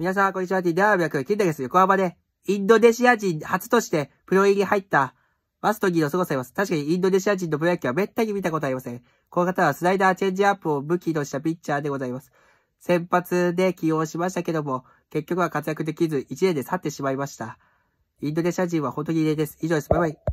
皆さん、こんにちは。ティダーブ役、ケンタです。横浜で、インドネシア人初として、プロ入り入った、バストギーの凄さいます。確かにインドネシア人のプロ野球はめったに見たことありません。この方はスライダーチェンジアップを武器としたピッチャーでございます。先発で起用しましたけども、結局は活躍できず、1年で去ってしまいました。インドネシア人は本当に異例です。以上です。バイバイ。